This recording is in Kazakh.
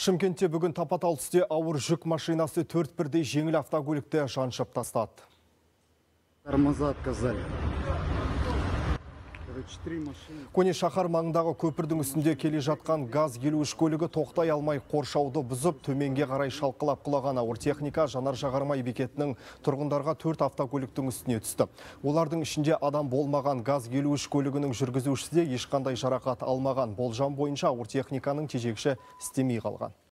Шымкентте бүгін тапатал түсте ауыр жүк машинасы төрт бірдей жеңіл автокөлікті жаншып тастады. Тормоза отказали көне шаһар маңындағы көпірдің үстінде келе жатқан газ елу үш көлігі тоқтай алмай қоршауды бұзып төменге қарай шалқылап құлаған ауыр техника жанар жағармай бекетінің тұрғындарға төрт автокөліктің үстіне түсті олардың ішінде адам болмаған газ елу үш көлігінің жүргізушісі де ешқандай жарақат алмаған болжам бойынша ауыр техниканың тежегіші істемей қалған